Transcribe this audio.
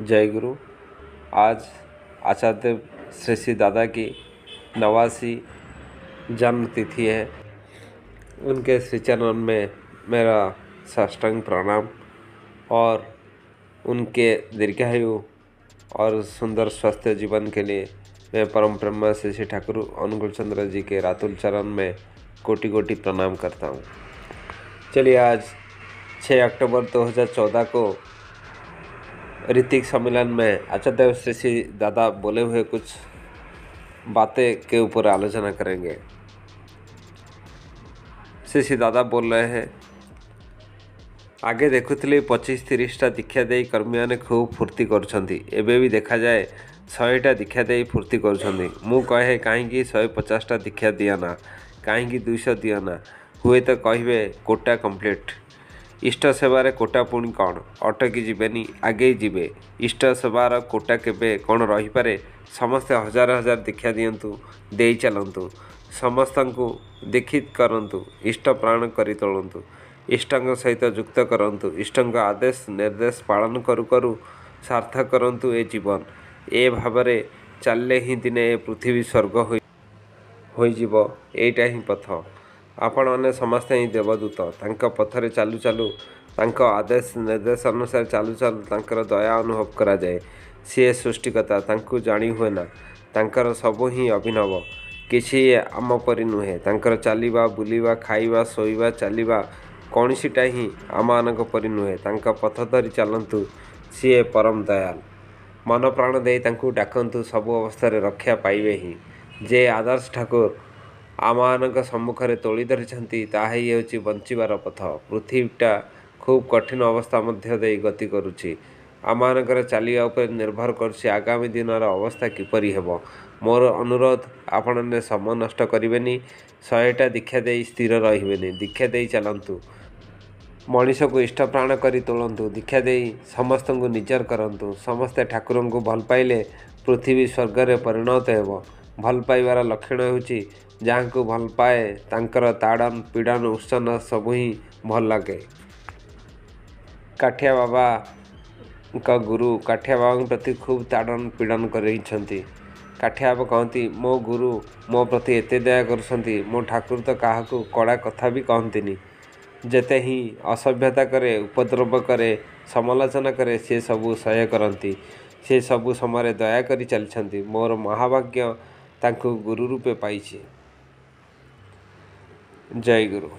जय गुरु आज आचार्य श्री श्री दादा की नवासी जन्मतिथि है उनके श्री चरण में मेरा साष्टांग प्रणाम और उनके दीर्घायु और सुंदर स्वस्थ जीवन के लिए मैं परम ब्रह्मा श्री श्री ठाकुर अनुकूल चंद्र जी के रातुल चरण में कोटि कोटि प्रणाम करता हूँ चलिए आज 6 अक्टूबर 2014 को ऋतिक सम्मेलन में अच्छा देव श्रेषी दादा बोले हुए कुछ बातें के ऊपर आलोचना करेंगे श्रेषी दादा बोल रहे हैं आगे देखु थी पचीस तीसटा दीक्षा दे कर्मी मैंने खूब फूर्ति कर देखा जाए शहेटा दीक्षा दे फूर्ति करे कहीं शहे पचासटा दीक्षा दिना कहीं दुई दिना हुए तो कहे गोटा कम्प्लीट ଇଷ୍ଟ ସେବାରେ କୋଟା ପୁଣି କ'ଣ ଅଟକି ଯିବେନି ଆଗେଇ ଯିବେ ଇଷ୍ଟ ସେବାର କୋଟା କେବେ କ'ଣ ରହିପାରେ ସମସ୍ତେ ହଜାର ହଜାର ଦୀକ୍ଷା ଦିଅନ୍ତୁ ଦେଇ ଚାଲନ୍ତୁ ସମସ୍ତଙ୍କୁ ଦୀକ୍ଷିତ କରନ୍ତୁ ଇଷ୍ଟ ପ୍ରାଣ କରି ତୋଳନ୍ତୁ ଇଷ୍ଟଙ୍କ ସହିତ ଯୁକ୍ତ କରନ୍ତୁ ଇଷ୍ଟଙ୍କ ଆଦେଶ ନିର୍ଦ୍ଦେଶ ପାଳନ କରୁ କରୁ ସାର୍ଥ କରନ୍ତୁ ଏ ଜୀବନ ଏ ଭାବରେ ଚାଲିଲେ ହିଁ ଦିନେ ଏ ପୃଥିବୀ ସ୍ୱର୍ଗ ହୋଇ ହୋଇଯିବ ଏଇଟା ହିଁ ପଥ ଆପଣମାନେ ସମସ୍ତେ ହିଁ ଦେବଦୂତ ତାଙ୍କ ପଥରେ ଚାଲୁ ଚାଲୁ ତାଙ୍କ ଆଦେଶ ନିର୍ଦ୍ଦେଶ ଅନୁସାରେ ଚାଲୁ ଚାଲୁ ତାଙ୍କର ଦୟା ଅନୁଭବ କରାଯାଏ ସିଏ ସୃଷ୍ଟିକତା ତାଙ୍କୁ ଜାଣି ହୁଏ ନା ତାଙ୍କର ସବୁ ହିଁ ଅଭିନବ କିଛି ଆମ ପରି ନୁହେଁ ତାଙ୍କର ଚାଲିବା ବୁଲିବା ଖାଇବା ଶୋଇବା ଚାଲିବା କୌଣସିଟା ହିଁ ଆମମାନଙ୍କ ପରି ନୁହେଁ ତାଙ୍କ ପଥ ଧରି ଚାଲନ୍ତୁ ସିଏ ପରମ ଦୟାଲ ମନ ପ୍ରାଣ ଦେଇ ତାଙ୍କୁ ଡାକନ୍ତୁ ସବୁ ଅବସ୍ଥାରେ ରକ୍ଷା ପାଇବେ ହିଁ ଯେ ଆଦର୍ଶ ଠାକୁର ଆମମାନଙ୍କ ସମ୍ମୁଖରେ ତୋଳି ଧରିଛନ୍ତି ତାହା ହିଁ ହେଉଛି ବଞ୍ଚିବାର ପଥ ପୃଥିବୀଟା ଖୁବ୍ କଠିନ ଅବସ୍ଥା ମଧ୍ୟ ଦେଇ ଗତି କରୁଛି ଆମମାନଙ୍କର ଚାଲିବା ଉପରେ ନିର୍ଭର କରୁଛି ଆଗାମୀ ଦିନର ଅବସ୍ଥା କିପରି ହେବ ମୋର ଅନୁରୋଧ ଆପଣ ସମୟ ନଷ୍ଟ କରିବେନି ଶହେଟା ଦୀକ୍ଷା ଦେଇ ସ୍ଥିର ରହିବେନି ଦୀକ୍ଷା ଦେଇ ଚାଲନ୍ତୁ ମଣିଷକୁ ଇଷ୍ଟପ୍ରାଣ କରି ତୋଳନ୍ତୁ ଦୀକ୍ଷା ଦେଇ ସମସ୍ତଙ୍କୁ ନିଜର କରନ୍ତୁ ସମସ୍ତେ ଠାକୁରଙ୍କୁ ଭଲ ପାଇଲେ ପୃଥିବୀ ସ୍ୱର୍ଗରେ ପରିଣତ ହେବ ଭଲ ପାଇବାର ଲକ୍ଷଣ ହେଉଛି ଯାହାଙ୍କୁ ଭଲ ପାଏ ତାଙ୍କର ତାଡ଼ନ ପିଡ଼ନ ଉତ୍ସନ ସବୁ ହିଁ ଭଲ ଲାଗେ କାଠିଆ ବାବାଙ୍କ ଗୁରୁ କାଠିଆ ବାବାଙ୍କ ପ୍ରତି ଖୁବ୍ ତାଡ଼ନ ପିଡ଼ନ କରିଛନ୍ତି କାଠିଆ ବାବା କହନ୍ତି ମୋ ଗୁରୁ ମୋ ପ୍ରତି ଏତେ ଦୟା କରୁଛନ୍ତି ମୋ ଠାକୁର ତ କାହାକୁ କଡ଼ା କଥା ବି କହନ୍ତିନି ଯେତେ ହିଁ ଅସଭ୍ୟତା କରେ ଉପଦ୍ରବ କରେ ସମାଲୋଚନା କରେ ସେ ସବୁ ସହ୍ୟ କରନ୍ତି ସେ ସବୁ ସମୟରେ ଦୟା କରି ଚାଲିଛନ୍ତି ମୋର ମହାଭାଗ୍ୟ ତାଙ୍କୁ ଗୁରୁ ରୂପେ ପାଇଛି ଜୟ ଗୁରୁ